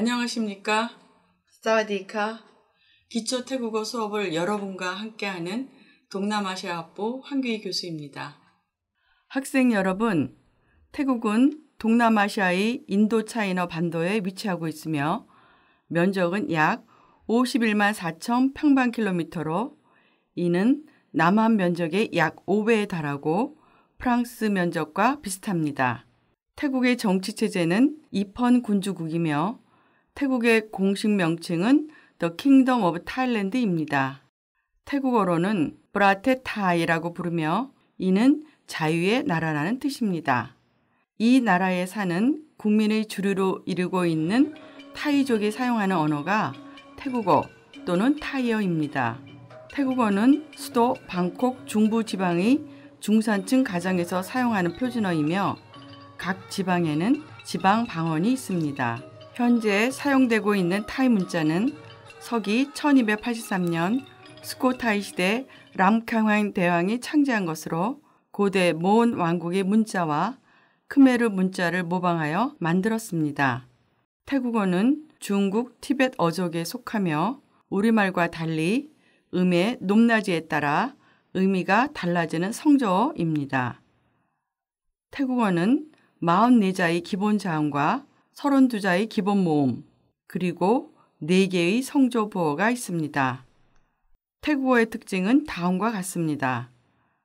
안녕하십니까? 사와디카. 기초 태국어 수업을 여러분과 함께하는 동남아시아 학부 황규희 교수입니다. 학생 여러분, 태국은 동남아시아의 인도차이너 반도에 위치하고 있으며 면적은 약 51만 4천 평방킬로미터로 이는 남한 면적의 약 5배에 달하고 프랑스 면적과 비슷합니다. 태국의 정치체제는 입헌 군주국이며 태국의 공식 명칭은 The Kingdom of Thailand입니다. 태국어로는 브라테타이라고 부르며 이는 자유의 나라라는 뜻입니다. 이 나라에 사는 국민의 주류로 이르고 있는 타이족이 사용하는 언어가 태국어 또는 타이어입니다. 태국어는 수도 방콕 중부 지방의 중산층 가정에서 사용하는 표준어이며 각 지방에는 지방 방언이 있습니다. 현재 사용되고 있는 타이 문자는 서기 1283년 스코타이 시대 람캉왕 대왕이 창제한 것으로 고대 모온 왕국의 문자와 크메르 문자를 모방하여 만들었습니다. 태국어는 중국 티벳 어족에 속하며 우리말과 달리 음의 높낮이에 따라 의미가 달라지는 성조어입니다. 태국어는 44자의 기본 자음과 32자의 기본 모음, 그리고 4개의 성조 부호가 있습니다. 태국어의 특징은 다음과 같습니다.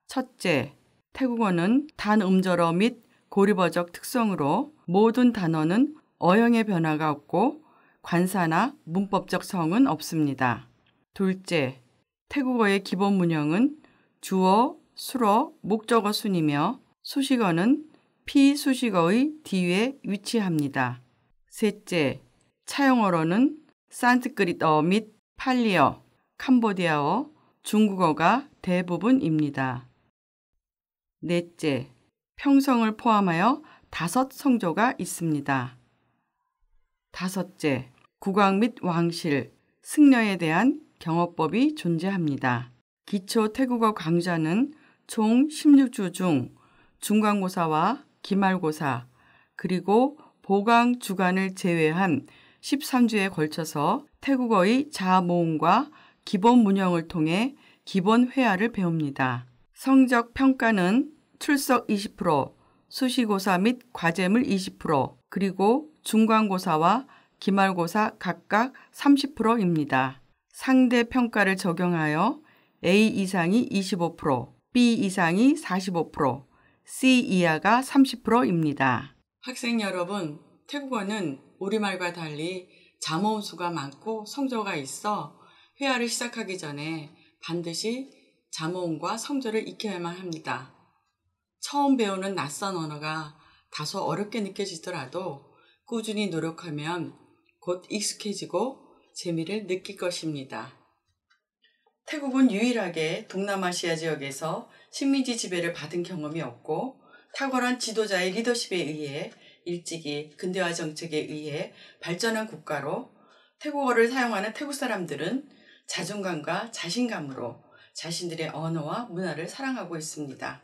첫째, 태국어는 단 음절어 및고리버적 특성으로 모든 단어는 어형의 변화가 없고 관사나 문법적 성은 없습니다. 둘째, 태국어의 기본 문형은 주어, 수로 목적어 순이며 수식어는 피수식어의 뒤에 위치합니다. 셋째, 차용어로는 산스크리어 및 팔리어, 캄보디아어, 중국어가 대부분입니다. 넷째, 평성을 포함하여 다섯 성조가 있습니다. 다섯째, 국왕 및 왕실, 승려에 대한 경어법이 존재합니다. 기초 태국어 강좌는 총 16주 중 중간고사와 기말고사, 그리고 보강 주간을 제외한 13주에 걸쳐서 태국어의 자아 모음과 기본 문형을 통해 기본 회화를 배웁니다. 성적 평가는 출석 20%, 수시고사 및 과제물 20%, 그리고 중간고사와 기말고사 각각 30%입니다. 상대 평가를 적용하여 A 이상이 25%, B 이상이 45%, C 이하가 30%입니다. 학생 여러분, 태국어는 우리말과 달리 자모음수가 많고 성조가 있어 회화를 시작하기 전에 반드시 자모음과 성조를 익혀야만 합니다. 처음 배우는 낯선 언어가 다소 어렵게 느껴지더라도 꾸준히 노력하면 곧 익숙해지고 재미를 느낄 것입니다. 태국은 유일하게 동남아시아 지역에서 식민지 지배를 받은 경험이 없고 탁월한 지도자의 리더십에 의해 일찍이 근대화 정책에 의해 발전한 국가로 태국어를 사용하는 태국 사람들은 자존감과 자신감으로 자신들의 언어와 문화를 사랑하고 있습니다.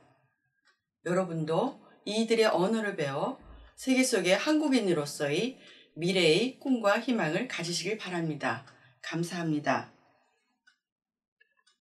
여러분도 이들의 언어를 배워 세계 속의 한국인으로서의 미래의 꿈과 희망을 가지시길 바랍니다. 감사합니다.